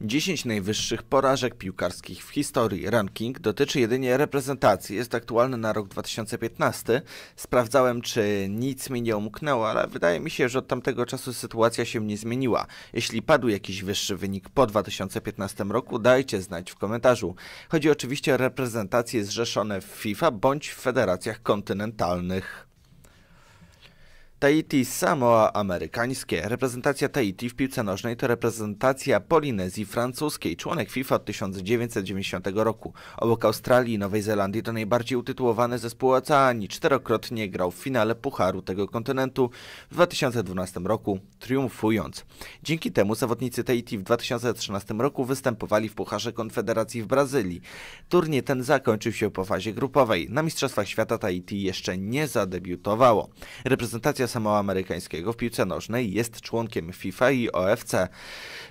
10 najwyższych porażek piłkarskich w historii. Ranking dotyczy jedynie reprezentacji. Jest aktualny na rok 2015. Sprawdzałem, czy nic mi nie umknęło, ale wydaje mi się, że od tamtego czasu sytuacja się nie zmieniła. Jeśli padł jakiś wyższy wynik po 2015 roku, dajcie znać w komentarzu. Chodzi oczywiście o reprezentacje zrzeszone w FIFA bądź w federacjach kontynentalnych. Tahiti Samoa Amerykańskie. Reprezentacja Tahiti w piłce nożnej to reprezentacja Polinezji Francuskiej, członek FIFA od 1990 roku. Obok Australii i Nowej Zelandii to najbardziej utytułowany zespół oceanii. Czterokrotnie grał w finale Pucharu tego kontynentu w 2012 roku, triumfując. Dzięki temu zawodnicy Tahiti w 2013 roku występowali w Pucharze Konfederacji w Brazylii. Turniej ten zakończył się po fazie grupowej. Na Mistrzostwach Świata Tahiti jeszcze nie zadebiutowało. Reprezentacja samoamerykańskiego Samoa Amerykańskiego w piłce nożnej jest członkiem FIFA i OFC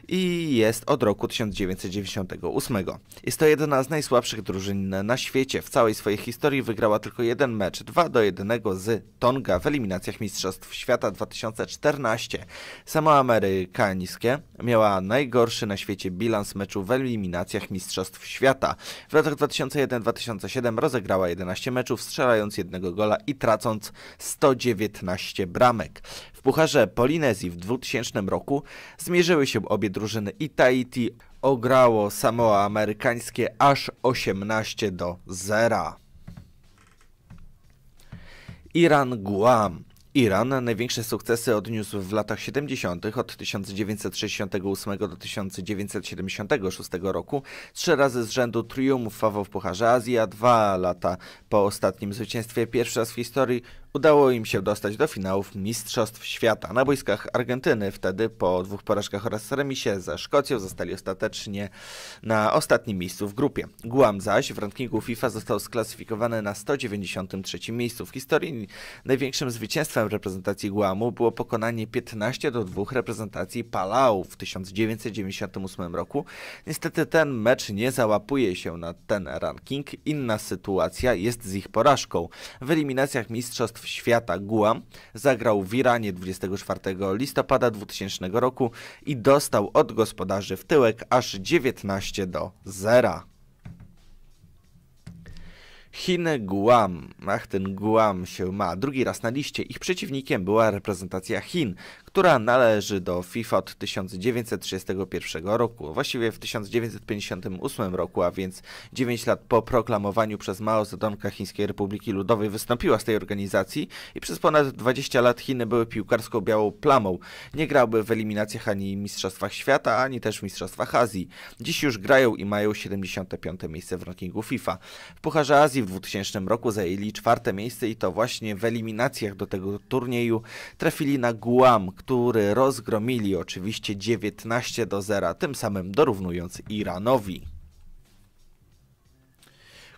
i jest od roku 1998. Jest to jedna z najsłabszych drużyn na świecie. W całej swojej historii wygrała tylko jeden mecz, 2 do 1 z Tonga w eliminacjach Mistrzostw Świata 2014. Samoa Amerykańskie miała najgorszy na świecie bilans meczu w eliminacjach Mistrzostw Świata. W latach 2001-2007 rozegrała 11 meczów, strzelając jednego gola i tracąc 119 12 bramek. W Pucharze Polinezji w 2000 roku zmierzyły się obie drużyny i Tahiti ograło Samoa Amerykańskie aż 18 do 0. Iran Guam Iran największe sukcesy odniósł w latach 70. od 1968 do 1976 roku. Trzy razy z rzędu triumfował w Pucharze Azji, a dwa lata po ostatnim zwycięstwie pierwszy raz w historii Udało im się dostać do finałów Mistrzostw Świata. Na boiskach Argentyny wtedy po dwóch porażkach oraz remisie ze Szkocją zostali ostatecznie na ostatnim miejscu w grupie. Guam zaś w rankingu FIFA został sklasyfikowany na 193 miejscu. W historii największym zwycięstwem reprezentacji Guamu było pokonanie 15 do 2 reprezentacji Palau w 1998 roku. Niestety ten mecz nie załapuje się na ten ranking. Inna sytuacja jest z ich porażką. W eliminacjach Mistrzostw Świata Guam, zagrał w Iranie 24 listopada 2000 roku i dostał od gospodarzy w tyłek aż 19 do 0. Chiny Guam. Ach, ten Guam się ma. Drugi raz na liście. Ich przeciwnikiem była reprezentacja Chin, która należy do FIFA od 1931 roku, właściwie w 1958 roku, a więc 9 lat po proklamowaniu przez Mao Zedonga Chińskiej Republiki Ludowej wystąpiła z tej organizacji i przez ponad 20 lat Chiny były piłkarską białą plamą. Nie grały w eliminacjach ani Mistrzostwach Świata, ani też w Mistrzostwach Azji. Dziś już grają i mają 75. miejsce w rankingu FIFA. W Pucharze Azji w 2000 roku zajęli czwarte miejsce i to właśnie w eliminacjach do tego turnieju trafili na Guam, który rozgromili oczywiście 19 do 0, tym samym dorównując Iranowi.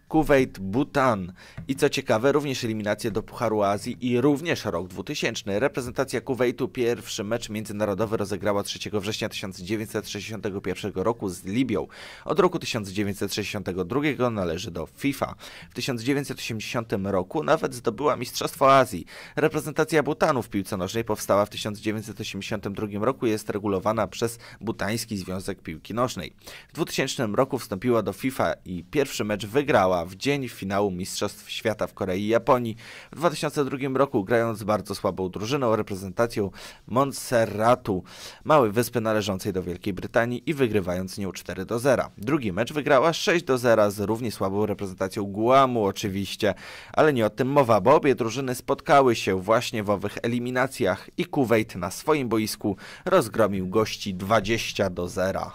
Kuwait, Bhutan. I co ciekawe, również eliminacje do Pucharu Azji i również rok 2000. Reprezentacja Kuwejtu pierwszy mecz międzynarodowy rozegrała 3 września 1961 roku z Libią. Od roku 1962 należy do FIFA. W 1980 roku nawet zdobyła Mistrzostwo Azji. Reprezentacja Bhutanu w piłce nożnej powstała w 1982 roku i jest regulowana przez Butański Związek Piłki Nożnej. W 2000 roku wstąpiła do FIFA i pierwszy mecz wygrała w dzień finału Mistrzostw Świata w Korei i Japonii. W 2002 roku grając z bardzo słabą drużyną, reprezentacją Montserratu, małej wyspy należącej do Wielkiej Brytanii i wygrywając nią 4 do 0. Drugi mecz wygrała 6 do 0 z równie słabą reprezentacją Guamu oczywiście, ale nie o tym mowa, bo obie drużyny spotkały się właśnie w owych eliminacjach i Kuwait na swoim boisku rozgromił gości 20 do 0.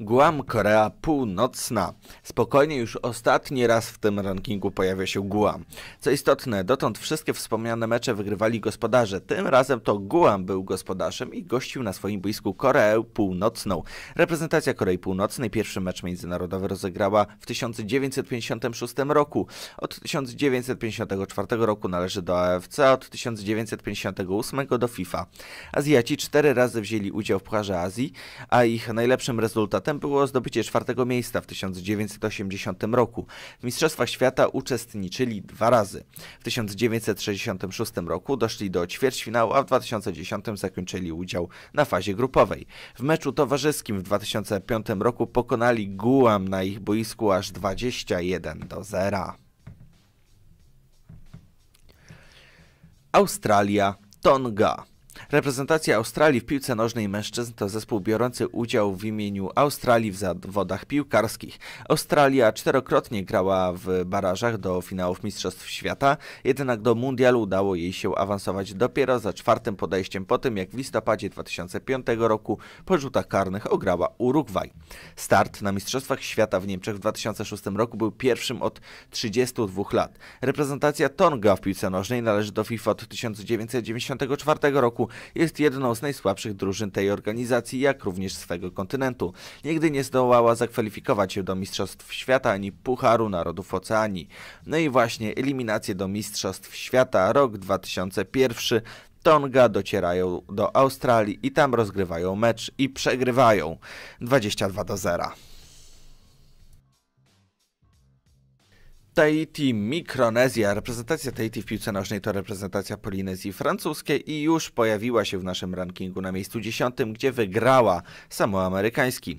Guam, Korea Północna. Spokojnie już ostatni raz w tym rankingu pojawia się Guam. Co istotne, dotąd wszystkie wspomniane mecze wygrywali gospodarze. Tym razem to Guam był gospodarzem i gościł na swoim boisku Koreę Północną. Reprezentacja Korei Północnej pierwszy mecz międzynarodowy rozegrała w 1956 roku. Od 1954 roku należy do AFC, od 1958 do FIFA. Azjaci cztery razy wzięli udział w Pucharze Azji, a ich najlepszym rezultatem było zdobycie czwartego miejsca w 1980 roku. W Mistrzostwach Świata uczestniczyli dwa razy. W 1966 roku doszli do ćwierćfinału, a w 2010 zakończyli udział na fazie grupowej. W meczu towarzyskim w 2005 roku pokonali Guam na ich boisku aż 21 do 0. Australia, Tonga. Reprezentacja Australii w piłce nożnej mężczyzn to zespół biorący udział w imieniu Australii w zawodach piłkarskich. Australia czterokrotnie grała w barażach do finałów Mistrzostw Świata, jednak do mundialu udało jej się awansować dopiero za czwartym podejściem po tym, jak w listopadzie 2005 roku po rzutach karnych ograła Urugwaj. Start na Mistrzostwach Świata w Niemczech w 2006 roku był pierwszym od 32 lat. Reprezentacja Tonga w piłce nożnej należy do FIFA od 1994 roku, jest jedną z najsłabszych drużyn tej organizacji, jak również swego kontynentu. Nigdy nie zdołała zakwalifikować się do Mistrzostw Świata ani Pucharu Narodów Oceanii. No i właśnie eliminacje do Mistrzostw Świata rok 2001 Tonga docierają do Australii i tam rozgrywają mecz i przegrywają 22 do 0. Tahiti, Mikronezja. Reprezentacja Tahiti w piłce nożnej to reprezentacja Polinezji Francuskiej i już pojawiła się w naszym rankingu na miejscu 10, gdzie wygrała samoamerykańskim. Amerykański.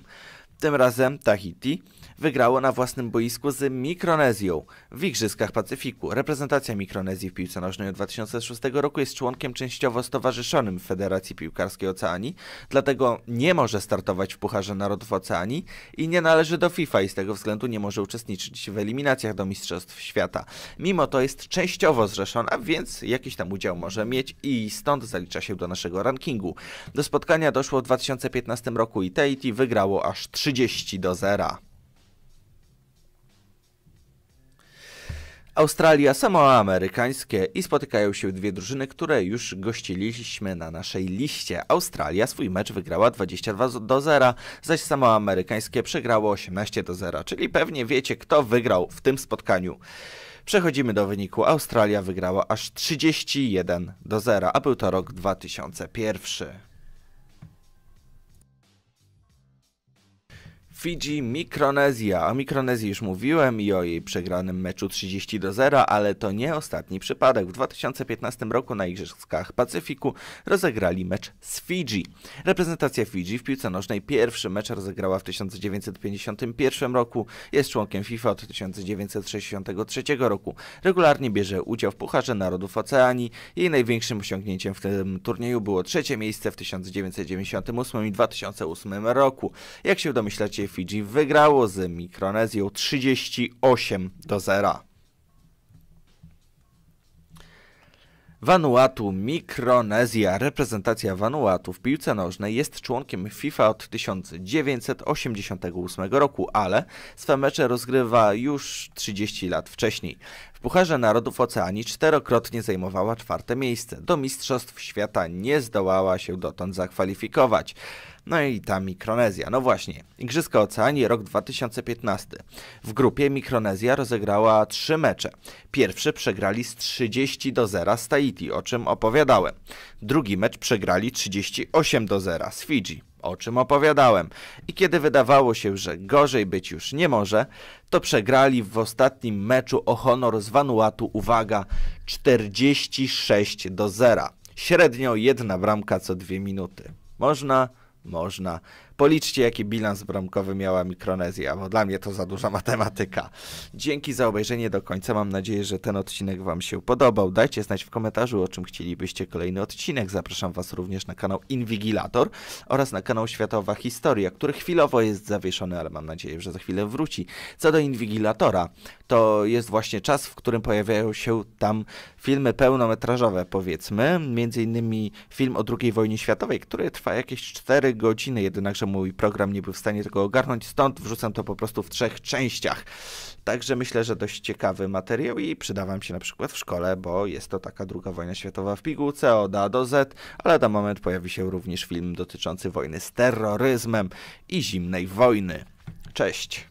Tym razem Tahiti wygrało na własnym boisku z Mikronezją. W Igrzyskach Pacyfiku reprezentacja Mikronezji w piłce nożnej od 2006 roku jest członkiem częściowo stowarzyszonym w Federacji Piłkarskiej Oceanii, dlatego nie może startować w Pucharze Narodów Oceanii i nie należy do FIFA i z tego względu nie może uczestniczyć w eliminacjach do Mistrzostw Świata. Mimo to jest częściowo zrzeszona, więc jakiś tam udział może mieć i stąd zalicza się do naszego rankingu. Do spotkania doszło w 2015 roku i Tahiti wygrało aż 3 30 do 0. Australia, Samoa Amerykańskie i spotykają się dwie drużyny, które już gościliśmy na naszej liście. Australia swój mecz wygrała 22 do 0, zaś Samoa Amerykańskie przegrało 18 do 0, czyli pewnie wiecie kto wygrał w tym spotkaniu. Przechodzimy do wyniku. Australia wygrała aż 31 do 0, a był to rok 2001. Fidżi, Mikronezja. O Mikronezji już mówiłem i o jej przegranym meczu 30 do 0, ale to nie ostatni przypadek. W 2015 roku na Igrzyskach Pacyfiku rozegrali mecz z Fidżi. Reprezentacja Fidżi w piłce nożnej pierwszy mecz rozegrała w 1951 roku. Jest członkiem FIFA od 1963 roku. Regularnie bierze udział w Pucharze Narodów Oceanii. Jej największym osiągnięciem w tym turnieju było trzecie miejsce w 1998 i 2008 roku. Jak się domyślacie, Fidżi wygrało z Mikronezją 38 do 0. Vanuatu, Mikronezja. Reprezentacja Vanuatu w piłce nożnej jest członkiem FIFA od 1988 roku, ale swe mecze rozgrywa już 30 lat wcześniej. W Pucharze Narodów Oceanii czterokrotnie zajmowała czwarte miejsce. Do Mistrzostw Świata nie zdołała się dotąd zakwalifikować. No i ta Mikronezja. No właśnie, Igrzyska Oceanii rok 2015. W grupie Mikronezja rozegrała trzy mecze. Pierwszy przegrali z 30 do 0 z Tahiti, o czym opowiadałem. Drugi mecz przegrali 38 do 0 z Fidżi o czym opowiadałem. I kiedy wydawało się, że gorzej być już nie może, to przegrali w ostatnim meczu o honor z Vanuatu, uwaga, 46 do 0. Średnio jedna bramka co dwie minuty. Można, można. Policzcie, jaki bilans bramkowy miała Mikronezja, bo dla mnie to za duża matematyka. Dzięki za obejrzenie do końca. Mam nadzieję, że ten odcinek Wam się podobał. Dajcie znać w komentarzu, o czym chcielibyście kolejny odcinek. Zapraszam Was również na kanał Inwigilator oraz na kanał Światowa Historia, który chwilowo jest zawieszony, ale mam nadzieję, że za chwilę wróci. Co do Inwigilatora, to jest właśnie czas, w którym pojawiają się tam filmy pełnometrażowe, powiedzmy. Między innymi film o II wojnie światowej, który trwa jakieś 4 godziny, jednakże mój program nie był w stanie tego ogarnąć, stąd wrzucam to po prostu w trzech częściach. Także myślę, że dość ciekawy materiał i przyda wam się na przykład w szkole, bo jest to taka druga wojna światowa w pigułce od A do Z, ale na moment pojawi się również film dotyczący wojny z terroryzmem i zimnej wojny. Cześć!